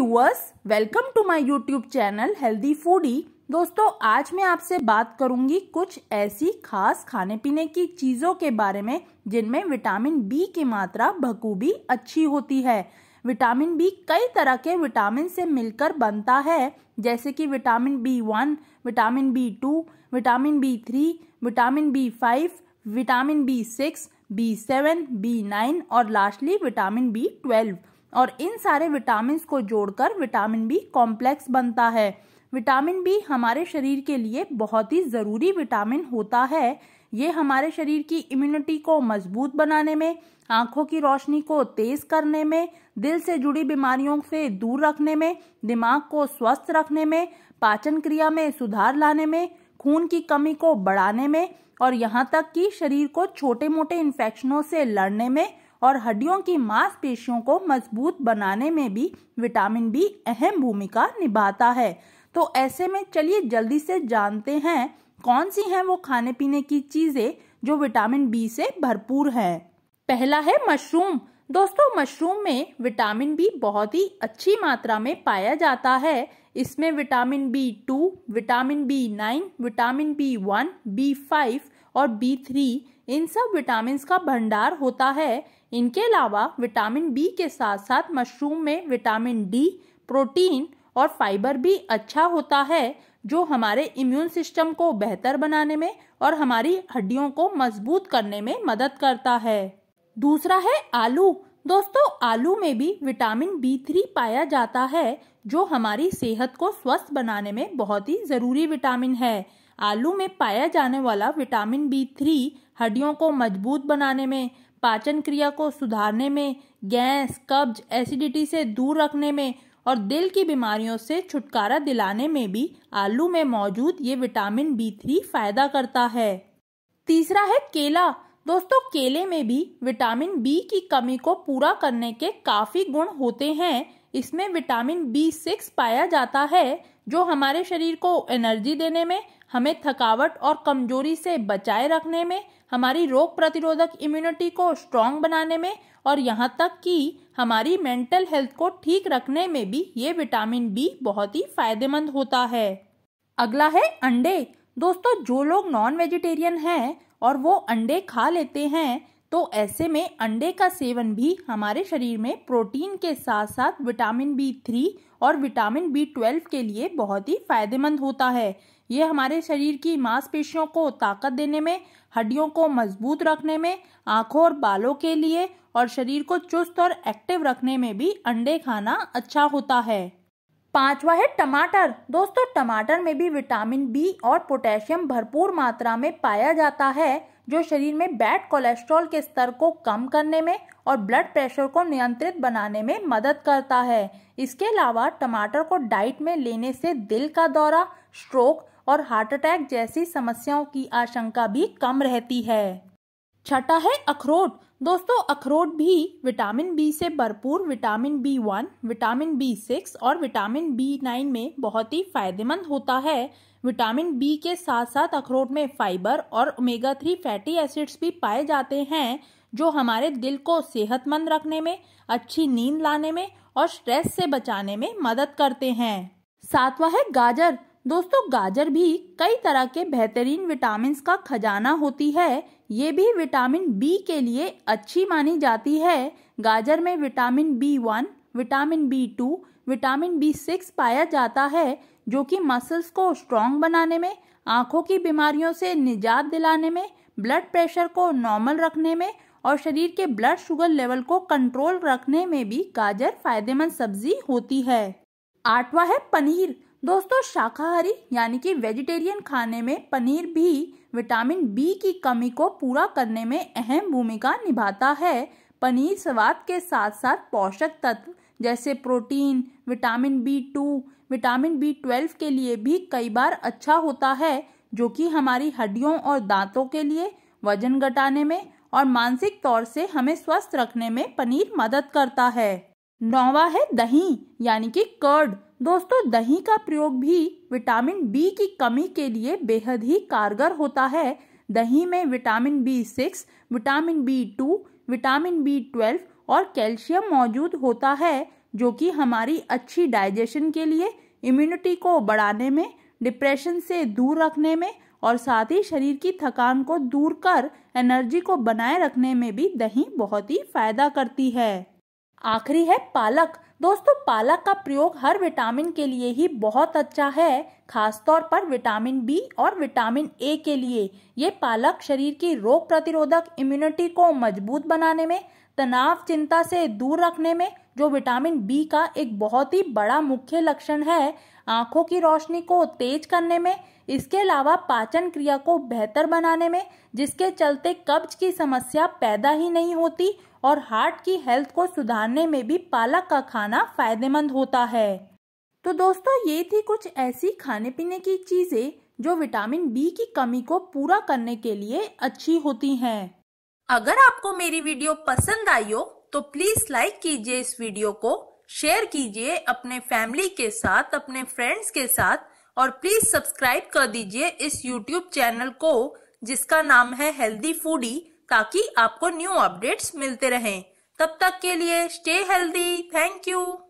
viewers welcome to my YouTube channel healthy foodie दोस्तों आज मैं आपसे बात करूंगी कुछ ऐसी खास खाने पीने की चीज़ों के बारे में जिनमें विटामिन बी की मात्रा बखूबी अच्छी होती है विटामिन बी कई तरह के विटामिन से मिलकर बनता है जैसे कि vitamin B one vitamin B two vitamin B three vitamin B five vitamin B six B seven B nine और लास्टली विटामिन बी ट्वेल्व और इन सारे विटामिन को जोड़कर विटामिन बी कॉम्प्लेक्स बनता है विटामिन बी हमारे शरीर के लिए बहुत ही ज़रूरी विटामिन होता है ये हमारे शरीर की इम्यूनिटी को मजबूत बनाने में आंखों की रोशनी को तेज करने में दिल से जुड़ी बीमारियों से दूर रखने में दिमाग को स्वस्थ रखने में पाचन क्रिया में सुधार लाने में खून की कमी को बढ़ाने में और यहाँ तक कि शरीर को छोटे मोटे इन्फेक्शनों से लड़ने में और हड्डियों की मांसपेशियों को मजबूत बनाने में भी विटामिन बी अहम भूमिका निभाता है तो ऐसे में चलिए जल्दी से जानते हैं कौन सी हैं वो खाने पीने की चीज़ें जो विटामिन बी से भरपूर हैं पहला है मशरूम दोस्तों मशरूम में विटामिन बी बहुत ही अच्छी मात्रा में पाया जाता है इसमें vitamin B two vitamin B nine vitamin B one B five और बी थ्री इन सब विटामिन का भंडार होता है इनके अलावा विटामिन बी के साथ साथ मशरूम में विटामिन डी प्रोटीन और फाइबर भी अच्छा होता है जो हमारे इम्यून सिस्टम को बेहतर बनाने में और हमारी हड्डियों को मजबूत करने में मदद करता है दूसरा है आलू दोस्तों आलू में भी विटामिन बी थ्री पाया जाता है जो हमारी सेहत को स्वस्थ बनाने में बहुत ही ज़रूरी विटामिन है आलू में पाया जाने वाला विटामिन बी थ्री हड्डियों को मजबूत बनाने में पाचन क्रिया को सुधारने में गैस कब्ज एसिडिटी से दूर रखने में और दिल की बीमारियों से छुटकारा दिलाने में भी आलू में मौजूद ये विटामिन बी थ्री फायदा करता है तीसरा है केला दोस्तों केले में भी विटामिन बी की कमी को पूरा करने के काफी गुण होते हैं इसमें विटामिन बी सिक्स पाया जाता है जो हमारे शरीर को एनर्जी देने में हमें थकावट और कमजोरी से बचाए रखने में हमारी रोग प्रतिरोधक इम्यूनिटी को स्ट्रांग बनाने में और यहाँ तक कि हमारी मेंटल हेल्थ को ठीक रखने में भी ये विटामिन बी बहुत ही फायदेमंद होता है अगला है अंडे दोस्तों जो लोग नॉन वेजिटेरियन हैं और वो अंडे खा लेते हैं तो ऐसे में अंडे का सेवन भी हमारे शरीर में प्रोटीन के साथ साथ विटामिन बी थ्री और विटामिन बी ट्वेल्व के लिए बहुत ही फायदेमंद होता है ये हमारे शरीर की मांसपेशियों को ताकत देने में हड्डियों को मजबूत रखने में आँखों और बालों के लिए और शरीर को चुस्त और एक्टिव रखने में भी अंडे खाना अच्छा होता है पांचवा है टमाटर दोस्तों टमाटर में भी विटामिन बी और पोटेशियम भरपूर मात्रा में पाया जाता है जो शरीर में बैड कोलेस्ट्रॉल के स्तर को कम करने में और ब्लड प्रेशर को नियंत्रित बनाने में मदद करता है इसके अलावा टमाटर को डाइट में लेने से दिल का दौरा स्ट्रोक और हार्ट अटैक जैसी समस्याओं की आशंका भी कम रहती है छठा है अखरोट दोस्तों अखरोट भी विटामिन बी से भरपूर vitamin B one vitamin B six और विटामिन बी नाइन में बहुत ही फायदेमंद होता है विटामिन बी के साथ साथ अखरोट में फाइबर और ओमेगा थ्री फैटी एसिड्स भी पाए जाते हैं जो हमारे दिल को सेहतमंद रखने में अच्छी नींद लाने में और स्ट्रेस से बचाने में मदद करते हैं सातवा है गाजर दोस्तों गाजर भी कई तरह के बेहतरीन विटामिन का खजाना होती है ये भी विटामिन बी के लिए अच्छी मानी जाती है गाजर में vitamin B one vitamin B two vitamin B six पाया जाता है जो कि मसल्स को स्ट्रॉन्ग बनाने में आँखों की बीमारियों से निजात दिलाने में ब्लड प्रेशर को नॉर्मल रखने में और शरीर के ब्लड शुगर लेवल को कंट्रोल रखने में भी गाजर फायदेमंद सब्जी होती है आठवा है पनीर दोस्तों शाकाहारी यानी कि वेजिटेरियन खाने में पनीर भी विटामिन बी की कमी को पूरा करने में अहम भूमिका निभाता है पनीर स्वाद के साथ साथ पोषक तत्व जैसे protein vitamin B two vitamin B twelve के लिए भी कई बार अच्छा होता है जो कि हमारी हड्डियों और दांतों के लिए वजन घटाने में और मानसिक तौर से हमें स्वस्थ रखने में पनीर मदद करता है नौवा है दही यानी कि कर्ड दोस्तों दही का प्रयोग भी विटामिन बी की कमी के लिए बेहद ही कारगर होता है दही में vitamin B six vitamin B two vitamin B twelve और कैल्शियम मौजूद होता है जो कि हमारी अच्छी डाइजेशन के लिए इम्यूनिटी को बढ़ाने में डिप्रेशन से दूर रखने में और साथ ही शरीर की थकान को दूर कर एनर्जी को बनाए रखने में भी दही बहुत ही फायदा करती है आखिरी है पालक दोस्तों पालक का प्रयोग हर विटामिन के लिए ही बहुत अच्छा है खासतौर पर विटामिन बी और विटामिन ए के लिए ये पालक शरीर की रोग प्रतिरोधक इम्यूनिटी को मजबूत बनाने में तनाव चिंता से दूर रखने में जो विटामिन बी का एक बहुत ही बड़ा मुख्य लक्षण है आंखों की रोशनी को तेज करने में इसके अलावा पाचन क्रिया को बेहतर बनाने में जिसके चलते कब्ज की समस्या पैदा ही नहीं होती और हार्ट की हेल्थ को सुधारने में भी पालक का खाना फायदेमंद होता है तो दोस्तों ये थी कुछ ऐसी खाने पीने की चीजें जो विटामिन बी की कमी को पूरा करने के लिए अच्छी होती हैं अगर आपको मेरी वीडियो पसंद आई हो तो प्लीज लाइक कीजिए इस वीडियो को शेयर कीजिए अपने फैमिली के साथ अपने फ्रेंड्स के साथ और प्लीज सब्सक्राइब कर दीजिए इस यूट्यूब चैनल को जिसका नाम है हेल्दी फूडी ताकि आपको न्यू अपडेट्स मिलते रहें तब तक के लिए स्टे हेल्दी थैंक यू